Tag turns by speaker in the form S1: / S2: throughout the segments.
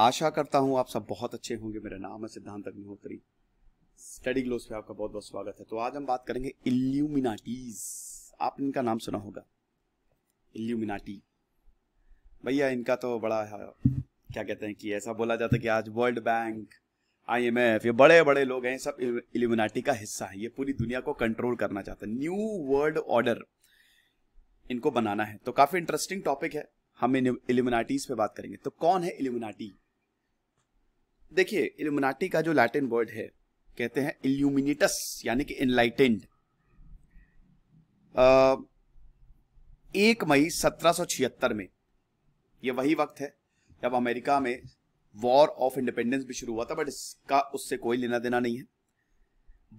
S1: आशा करता हूं आप सब बहुत अच्छे होंगे मेरा नाम है सिद्धांत अग्निहोत्री स्टडी ग्लोस पे आपका बहुत बहुत स्वागत है तो आज हम बात करेंगे इल्यूमिनाटीज आपने इनका नाम सुना होगा इल्यूमिनाटी भैया इनका तो बड़ा है क्या कहते हैं कि ऐसा बोला जाता है कि आज वर्ल्ड बैंक आईएमएफ ये बड़े बड़े लोग हैं सब इल्यूमिनाटी का हिस्सा है ये पूरी दुनिया को कंट्रोल करना चाहते हैं न्यू वर्ल्ड ऑर्डर इनको बनाना है तो काफी इंटरेस्टिंग टॉपिक है हम इन इल्यूमिनाटीज पे बात करेंगे तो कौन है इल्यूमिनाटी देखिए इल्यूमिनाटी का जो लैटिन वर्ड है कहते हैं इल्यूमिनेटस यानी कि इनलाइटेंड एक मई 1776 में यह वही वक्त है जब अमेरिका में वॉर ऑफ इंडिपेंडेंस भी शुरू हुआ था बट इसका उससे कोई लेना देना नहीं है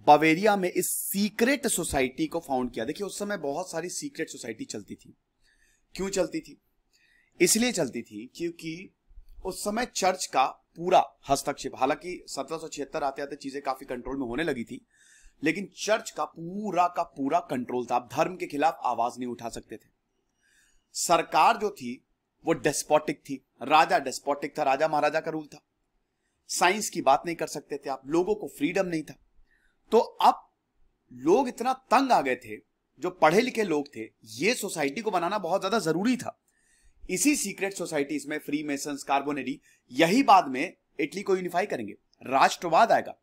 S1: बवेरिया में इस सीक्रेट सोसाइटी को फाउंड किया देखिए उस समय बहुत सारी सीक्रेट सोसाइटी चलती थी क्यों चलती थी इसलिए चलती थी क्योंकि उस समय चर्च का पूरा हस्तक्षेप हालांकि सत्रह आते आते चीजें काफी कंट्रोल में होने लगी थी लेकिन चर्च का पूरा का पूरा कंट्रोल था आप धर्म के खिलाफ आवाज नहीं उठा सकते थे सरकार जो थी वो डेस्पोटिक थी राजा डेस्पोटिक था राजा महाराजा का रूल था साइंस की बात नहीं कर सकते थे आप लोगों को फ्रीडम नहीं था तो अब लोग इतना तंग आ गए थे जो पढ़े लिखे लोग थे ये सोसाइटी को बनाना बहुत ज्यादा जरूरी था इसी सीक्रेट सोसाइटीज में फ्री मेसन कार्बोनेरी यही बाद में इटली को यूनिफाई करेंगे राष्ट्रवाद आएगा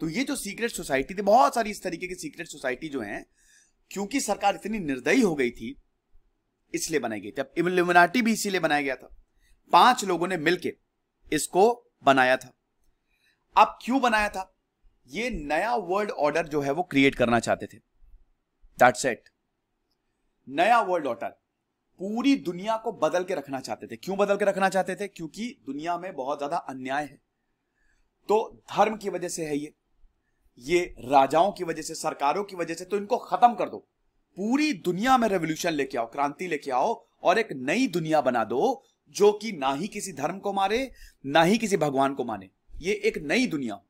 S1: तो ये जो सीक्रेट सोसाइटी थी बहुत सारी इस तरीके की सीक्रेट सोसाइटी जो है क्योंकि सरकार इतनी निर्दयी हो गई थी इसलिए बनाई गई थी अब इल्यूमिनाटी भी इसीलिए बनाया गया था पांच लोगों ने मिलकर इसको बनाया था अब क्यों बनाया था ये नया वर्ल्ड ऑर्डर जो है वो क्रिएट करना चाहते थे दैट्स इट नया वर्ल्ड ऑर्डर पूरी दुनिया को बदल के रखना चाहते थे क्यों बदल के रखना चाहते थे क्योंकि दुनिया में बहुत ज्यादा अन्याय है तो धर्म की वजह से है ये ये राजाओं की वजह से सरकारों की वजह से तो इनको खत्म कर दो पूरी दुनिया में रेवोल्यूशन लेके आओ क्रांति लेके आओ और एक नई दुनिया बना दो जो कि ना ही किसी धर्म को मारे ना ही किसी भगवान को माने ये एक नई दुनिया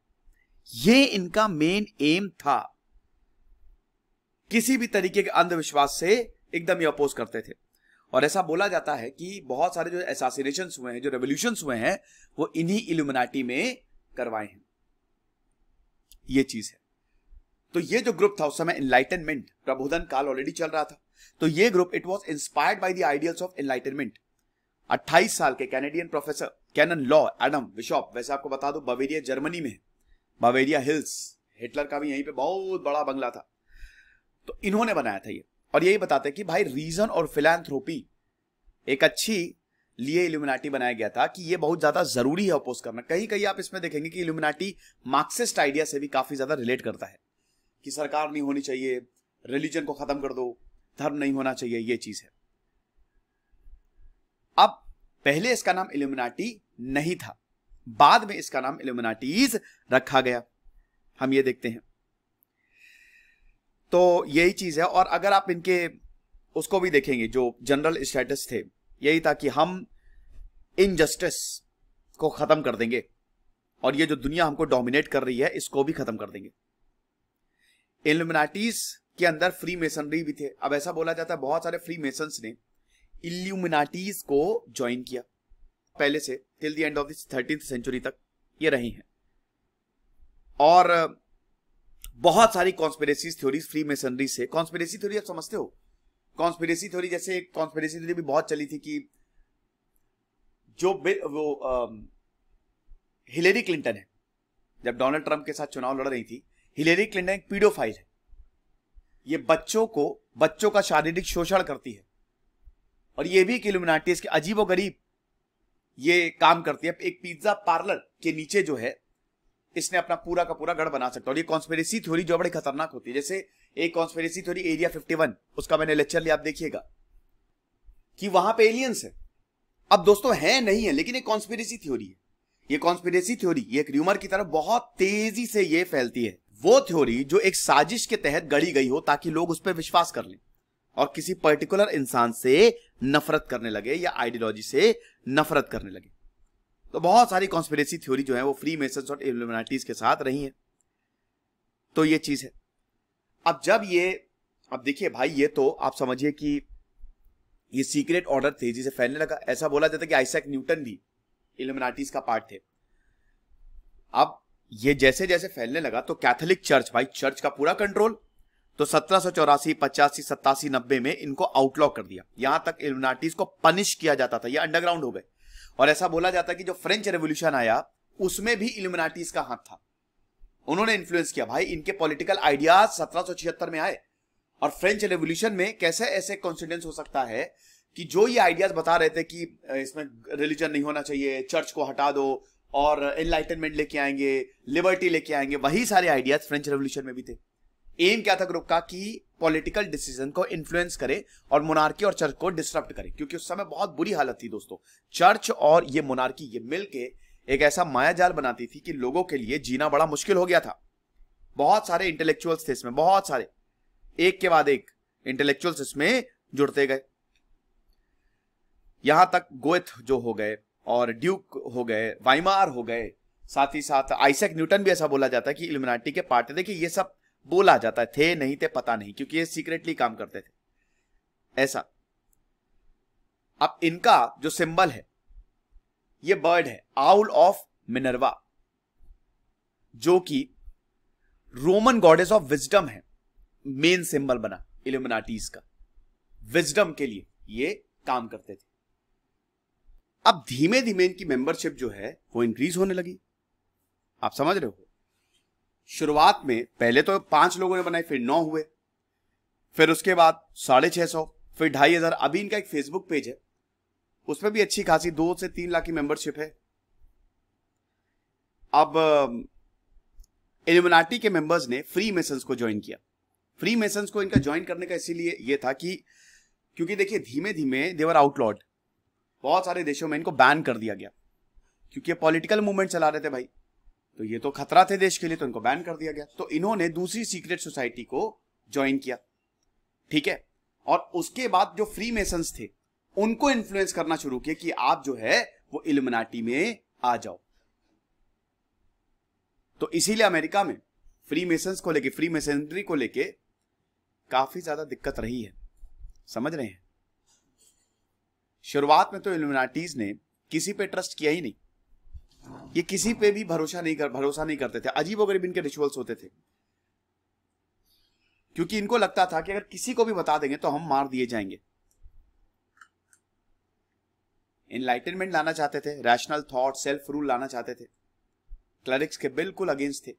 S1: ये इनका मेन एम था किसी भी तरीके के अंधविश्वास से एकदम ये अपोज करते थे और ऐसा बोला जाता है कि बहुत सारे जो एसासिनेशन हुए हैं जो रेवोल्यूशन हुए हैं वो इन्हीं इल्यूमिनाटी में करवाए हैं ये चीज है तो ये जो ग्रुप था उस समय एनलाइटनमेंट प्रबोधन काल ऑलरेडी चल रहा था तो ये group it was inspired by the of enlightenment 28 साल के Canadian professor canon law Adam Weishaupt वैसे आपको बता दो बवेरिया जर्मनी में बावेरिया हिल्स हिटलर का भी यहीं पे बहुत बड़ा बंगला था तो इन्होंने बनाया था ये और यही बताते हैं कि भाई रीजन और फिलैंथ्रोपी एक अच्छी लिए इल्यूमिनाटी बनाया गया था कि ये बहुत ज्यादा जरूरी है अपोज करना कहीं कहीं आप इसमें देखेंगे कि इल्यूमिनाटी मार्क्सिस्ट आइडिया से भी काफी ज्यादा रिलेट करता है कि सरकार नहीं होनी चाहिए रिलीजन को खत्म कर दो धर्म नहीं होना चाहिए ये चीज है अब पहले इसका नाम इल्यूमिनाटी नहीं था बाद में इसका नाम इल्यूमिनाटीज रखा गया हम ये देखते हैं तो यही चीज है और अगर आप इनके उसको भी देखेंगे जो जनरल स्टेटस थे यही था कि हम इनजस्टिस को खत्म कर देंगे और ये जो दुनिया हमको डोमिनेट कर रही है इसको भी खत्म कर देंगे इल्यूमिनाटीज के अंदर फ्री मेसनरी भी थे अब ऐसा बोला जाता है बहुत सारे फ्री मेसन ने इल्यूमिनाटीज को ज्वाइन किया पहले से till the end of this thirteen century तक ये रही हैं और बहुत सारी कॉन्स्पेरेसी थ्योरी फ्री मेसनरी से कॉन्स्पेरेसी थ्योरी आप समझते हो कॉन्स्पेरेसी थ्योरी जैसे एक कॉन्स्पेरेसी थ्योरी भी बहुत चली थी कि जो वो हिलेरी क्लिंटन है जब डोनाल्ड ट्रंप के साथ चुनाव लड़ रही थी हिलेरी क्लिंटन एक पीडोफाइल है ये बच्चों को बच्चों का शारीरिक शोषण करती है और ये भी किलोमिनाटी इसके अजीब गरीब ये काम करती है एक पिज्जा पार्लर के नीचे जो है इसने अपना पूरा का पूरा गढ़ बना सकता है और ये कॉन्स्पेरेसी थ्योरी जो बड़ी खतरनाक होती है जैसे एक कॉन्स्पेरेसी थ्योरी एरिया 51 उसका मैंने लेक्चर लिया आप देखिएगा कि वहां पे एलियंस है अब दोस्तों है नहीं है लेकिन एक कॉन्स्पेरेसी थ्योरी है ये कॉन्स्पेरेसी थ्योरी ये एक र्यूमर की तरफ बहुत तेजी से ये फैलती है वो थ्योरी जो एक साजिश के तहत गढ़ी गई हो ताकि लोग उस पर विश्वास कर लें और किसी पर्टिकुलर इंसान से नफरत करने लगे या आइडियोलॉजी से नफरत करने लगे तो बहुत सारी कॉन्स्पिरेसी थ्योरी जो है वो फ्री मेस और एलिमिनाटीज के साथ रही है तो ये चीज है अब जब ये अब देखिए भाई ये तो आप समझिए कि ये सीक्रेट ऑर्डर तेजी से फैलने लगा ऐसा बोला जाता कि आइसैक न्यूटन भी इलमिनाटीज का पार्ट थे अब ये जैसे जैसे फैलने लगा तो कैथोलिक चर्च भाई चर्च का पूरा कंट्रोल तो सत्रह सौ चौरासी पचासी सत्तासी नब्बे में इनको आउटलॉक कर दिया यहां तक इलमिनाटीज को पनिश किया जाता था ये अंडरग्राउंड हो गए और ऐसा बोला जाता है कि जो फ्रेंच रेवोल्यूशन आया उसमें भी इल्यूमिनाटीज का हाथ था उन्होंने इन्फ्लुएंस किया भाई इनके पॉलिटिकल आइडियाज सत्रह में आए और फ्रेंच रेवोल्यूशन में कैसे ऐसे कॉन्फिडेंस हो सकता है कि जो ये आइडियाज बता रहे थे कि इसमें रिलीजन नहीं होना चाहिए चर्च को हटा दो और एनलाइटनमेंट लेके आएंगे लिबर्टी लेके आएंगे वही सारे आइडियाज फ्रेंच रेवोल्यूशन में भी थे एम क्या था ग्रुप का कि पॉलिटिकल डिसीजन को इन्फ्लुएंस करे और मोनार्की और चर्च को डिस्टर्ब करे क्योंकि उस समय बहुत बुरी हालत थी दोस्तों चर्च और ये मोनार्की ये मिलके एक ऐसा माया बनाती थी कि लोगों के लिए जीना बड़ा मुश्किल हो गया था बहुत सारे इंटेलेक्चुअल्स थे इसमें बहुत सारे एक के बाद एक इंटेलेक्चुअल्स इसमें जुड़ते गए यहां तक गोएथ जो हो गए और ड्यूक हो गए वाइमार हो गए साथ ही साथ आइसेक न्यूटन भी ऐसा बोला जाता है कि इल्यूमिनाटी के पार्ट देखिए ये सब बोला जाता है थे नहीं थे पता नहीं क्योंकि ये सीक्रेटली काम करते थे ऐसा अब इनका जो सिंबल है ये बर्ड है आउल ऑफ मिनरवा जो कि रोमन गॉडेस ऑफ विजडम है मेन सिंबल बना इल्यूमिनाटीज का विजडम के लिए ये काम करते थे अब धीमे धीमे इनकी मेंबरशिप जो है वो इंक्रीज होने लगी आप समझ रहे हो शुरुआत में पहले तो पांच लोगों ने बनाए फिर नौ हुए फिर उसके बाद साढ़े छह सौ फिर ढाई हजार अभी इनका एक फेसबुक पेज है उसमें भी अच्छी खासी दो से तीन लाख की मेंबरशिप है अब एलिमनाटी के मेंबर्स ने फ्री मेसन को ज्वाइन किया फ्री मेसन को इनका ज्वाइन करने का इसीलिए ये था कि क्योंकि देखिए धीमे धीमे देवर आउटलॉड बहुत सारे देशों में इनको बैन कर दिया गया क्योंकि ये पॉलिटिकल मूवमेंट चला रहे थे भाई तो ये तो खतरा थे देश के लिए तो इनको बैन कर दिया गया तो इन्होंने दूसरी सीक्रेट सोसाइटी को ज्वाइन किया ठीक है और उसके बाद जो फ्री मेसन्स थे उनको इन्फ्लुएंस करना शुरू किया कि आप जो है वो इलमनाटी में आ जाओ तो इसीलिए अमेरिका में फ्री मेसन्स को लेके फ्री मेसनरी को लेके काफी ज्यादा दिक्कत रही है समझ रहे हैं शुरुआत में तो इलमिनाटीज ने किसी पे ट्रस्ट किया ही नहीं ये किसी पे भी भरोसा नहीं कर भरोसा नहीं करते थे अजीब वगैरह इनके रिचुअल्स होते थे क्योंकि इनको लगता था कि अगर किसी को भी बता देंगे तो हम मार दिए जाएंगे इनलाइटनमेंट लाना चाहते थे रैशनल थॉट सेल्फ रूल लाना चाहते थे क्लरिक्स के बिल्कुल अगेंस्ट थे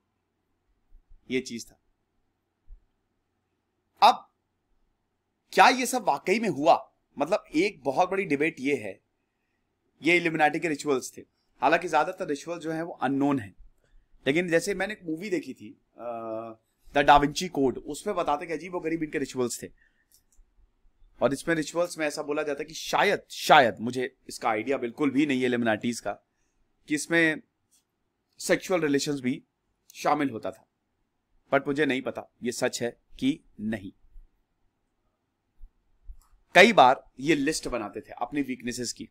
S1: ये चीज था अब क्या ये सब वाकई में हुआ मतलब एक बहुत बड़ी डिबेट ये है ये इलिमिनाटी के रिचुअल्स थे हालांकि ज़्यादातर रिचुअल जो है वो अननोन है लेकिन जैसे मैंने एक मूवी देखी थी द डाविंची कोड उसमें बताते कि अजीब वो गरीब इनके रिचुअल्स थे और इसमें रिचुअल्स में ऐसा बोला जाता है कि शायद शायद मुझे इसका आइडिया बिल्कुल भी नहीं है एलिमिनाटीज का कि इसमें सेक्सुअल रिलेशन भी शामिल होता था बट मुझे नहीं पता ये सच है कि नहीं कई बार ये लिस्ट बनाते थे अपनी वीकनेसेस की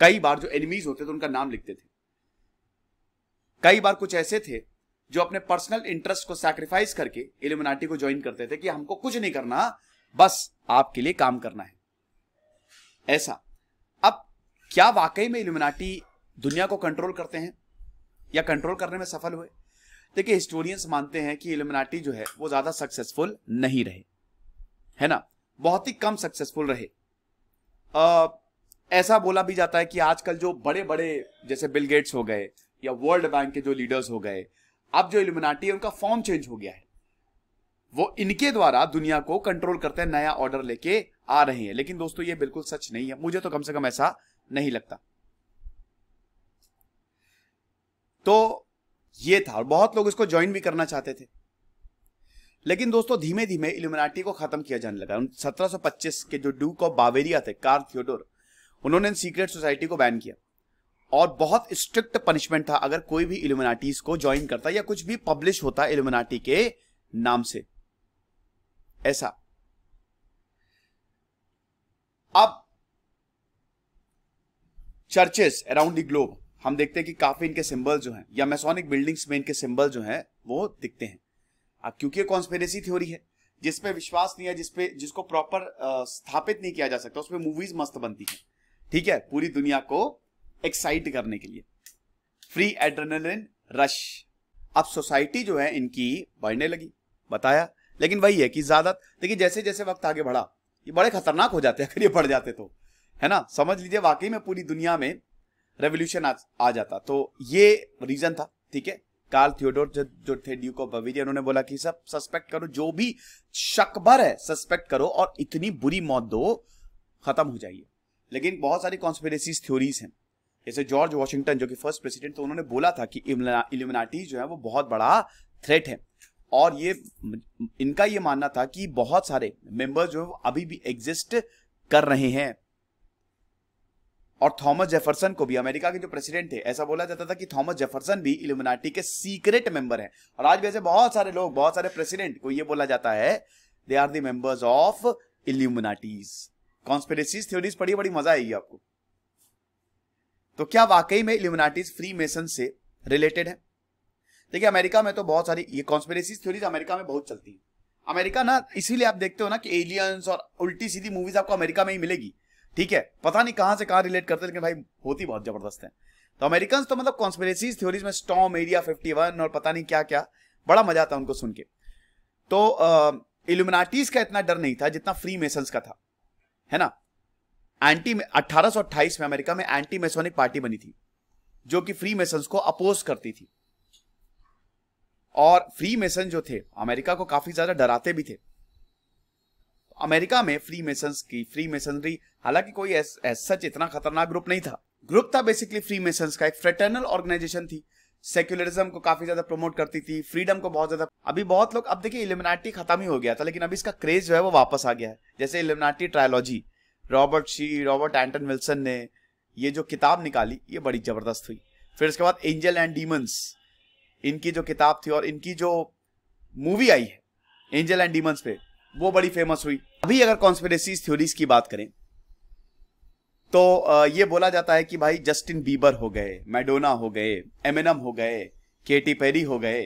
S1: कई बार जो एनिमीज होते थे उनका नाम लिखते थे कई बार कुछ ऐसे थे जो अपने पर्सनल इंटरेस्ट को सैक्रिफाइस करके इल्यूमिनाटी को ज्वाइन करते थे कि हमको कुछ नहीं करना बस आपके लिए काम करना है ऐसा अब क्या वाकई में इल्यूमिनाटी दुनिया को कंट्रोल करते हैं या कंट्रोल करने में सफल हुए देखिए हिस्टोरियंस मानते हैं कि इल्यूमिनाटी जो है वो ज्यादा सक्सेसफुल नहीं रहे है ना बहुत ही कम सक्सेसफुल रहे आ, ऐसा बोला भी जाता है कि आजकल जो बड़े बड़े जैसे बिल गेट्स हो गए या वर्ल्ड बैंक के जो लीडर्स हो गए अब जो इल्यूमिनाटी है उनका फॉर्म चेंज हो गया है वो इनके द्वारा दुनिया को कंट्रोल करते हैं नया ऑर्डर लेके आ रहे हैं लेकिन दोस्तों ये बिल्कुल सच नहीं है मुझे तो कम से कम ऐसा नहीं लगता तो ये था और बहुत लोग इसको ज्वाइन भी करना चाहते थे लेकिन दोस्तों धीमे धीमे इल्यूमिनाटी को खत्म किया जाने लगा 1725 के जो ड्यूक ऑफ बावेरिया थे कार थियोडोर उन्होंने सीक्रेट सोसाइटी को बैन किया और बहुत स्ट्रिक्ट पनिशमेंट था अगर कोई भी इल्यूमिनाटीज को ज्वाइन करता या कुछ भी पब्लिश होता इल्यूमिनाटी के नाम से ऐसा अब चर्चेस अराउंड द ग्लोब हम देखते हैं कि काफी इनके सिंबल जो हैं या मैसोनिक बिल्डिंग्स में इनके सिंबल जो हैं वो दिखते हैं अब क्योंकि कॉन्स्पेरेसी थ्योरी है जिसपे विश्वास नहीं है जिसपे जिसको प्रॉपर स्थापित नहीं किया जा सकता उसमें मूवीज मस्त बनती है ठीक है पूरी दुनिया को एक्साइट करने के लिए फ्री एड्रेनलिन रश अब सोसाइटी जो है इनकी बढ़ने लगी बताया लेकिन वही है कि ज्यादा देखिए जैसे जैसे वक्त आगे बढ़ा ये बड़े खतरनाक हो जाते हैं अगर ये बढ़ जाते तो है ना समझ लीजिए वाकई में पूरी दुनिया में रेवोल्यूशन आ, आ जाता तो ये रीजन था ठीक है कार्ल थियोडोर जो, जो थे ड्यूक ऑफ बवेरिया उन्होंने बोला कि सब सस्पेक्ट करो जो भी शकबर है सस्पेक्ट करो और इतनी बुरी मौत दो खत्म हो जाइए लेकिन बहुत सारी कॉन्स्पेरेसीज थ्योरीज हैं जैसे जॉर्ज वॉशिंगटन जो कि फर्स्ट प्रेसिडेंट थे उन्होंने बोला था कि इल्यूमिनाटी जो है वो बहुत बड़ा थ्रेट है और ये इनका ये मानना था कि बहुत सारे मेंबर्स जो है वो अभी भी एग्जिस्ट कर रहे हैं और थॉमस जेफरसन को भी अमेरिका के जो प्रेसिडेंट थे ऐसा बोला जाता था कि थॉमस जेफरसन भी इल्यूमिनाटी के सीक्रेट मेंबर हैं और आज भी ऐसे बहुत सारे लोग बहुत सारे प्रेसिडेंट को ये बोला जाता है they are the members of Illuminatis conspiracy theories पढ़ी बड़ी मजा आएगी आपको तो क्या वाकई में इल्यूमिनाटीज फ्री मेसन से रिलेटेड है देखिए अमेरिका में तो बहुत सारी ये कॉन्स्पेरेसी थ्योरीज अमेरिका में बहुत चलती है अमेरिका ना इसीलिए आप देखते हो ना कि एलियंस और उल्टी सीधी मूवीज आपको अमेरिका में ही मिलेगी ठीक है पता नहीं कहां से कहां रिलेट करते लेकिन भाई होती बहुत जबरदस्त है तो अमेरिकन तो मतलब कॉन्स्पेरेसी थ्योरीज में स्टॉम एरिया फिफ्टी और पता नहीं क्या क्या बड़ा मजा आता उनको सुन के तो इल्यूमिनाटीज का इतना डर नहीं था जितना फ्री मेसन का था है ना एंटी अट्ठारह में अमेरिका में एंटी मेसोनिक पार्टी बनी थी जो कि फ्री मेसन को अपोज करती थी और फ्री मेसन जो थे अमेरिका को काफी ज्यादा डराते भी थे अमेरिका में फ्री मेसन की फ्री मेसनरी हालांकि कोई सच इतना खतरनाक ग्रुप नहीं था ग्रुप था बेसिकली फ्री मेसन का एक फ्रेटर्नल ऑर्गेनाइजेशन थी सेक्युलरिज्म को काफी ज्यादा प्रमोट करती थी फ्रीडम को बहुत ज्यादा अभी बहुत लोग अब देखिए इलिमिनाटी खत्म ही हो गया था लेकिन अभी इसका क्रेज जो है वो वापस आ गया है जैसे Illuminati trilogy Robert Shea Robert Anton Wilson ने ये जो किताब निकाली ये बड़ी जबरदस्त हुई फिर उसके बाद एंजल एंड डीमंस इनकी जो किताब थी और इनकी जो मूवी आई है एंजल एंड डीमंस पे वो बड़ी फेमस हुई अभी अगर कॉन्स्पिरेसीज थ्योरीज की बात करें तो ये बोला जाता है कि भाई जस्टिन बीबर हो गए मैडोना हो गए एमिनम हो गए केटी पेरी हो गए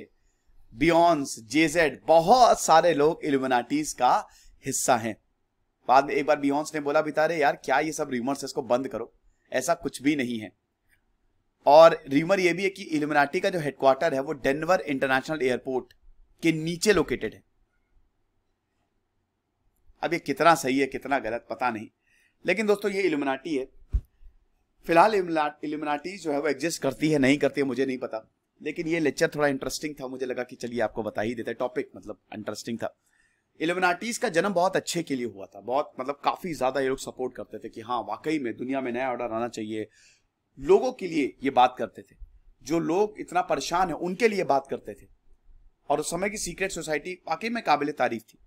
S1: बियॉन्स जेजेड बहुत सारे लोग इल्यूमिनाटीज का हिस्सा हैं बाद में एक बार बियॉन्स ने बोला बिता रहे यार क्या ये सब रूमर्स इसको बंद करो ऐसा कुछ भी नहीं है और रूमर ये भी है कि इल्यूमिनाटी का जो हेडक्वार्टर है वो डेनवर इंटरनेशनल एयरपोर्ट के नीचे लोकेटेड है अब ये कितना सही है कितना गलत पता नहीं लेकिन दोस्तों ये इल्यूमिनाटी है फिलहाल इल्यूमिनाटी जो है वो एग्जिस्ट करती है नहीं करती है मुझे नहीं पता लेकिन ये लेक्चर थोड़ा इंटरेस्टिंग था मुझे लगा कि चलिए आपको बता ही देते टॉपिक मतलब इंटरेस्टिंग था इल्यूमिनाटीज का जन्म बहुत अच्छे के लिए हुआ था बहुत मतलब काफी ज्यादा ये लोग सपोर्ट करते थे कि हाँ वाकई में दुनिया में नया ऑर्डर आना चाहिए लोगों के लिए ये बात करते थे जो लोग इतना परेशान है उनके लिए बात करते थे और उस समय की सीक्रेट सोसाइटी वाकई में काबिल तारीफ थी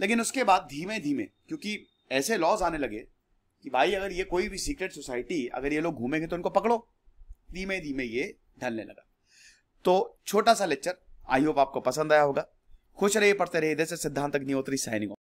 S1: लेकिन उसके बाद धीमे धीमे क्योंकि ऐसे लॉज आने लगे कि भाई अगर ये कोई भी सीक्रेट सोसाइटी अगर ये लोग घूमेंगे तो इनको पकड़ो धीमे धीमे ये ढलने लगा तो छोटा सा लेक्चर आई होप आपको पसंद आया होगा खुश रहिए पढ़ते रहिए जैसे सिद्धांत अग्निहोत्री साइनिंग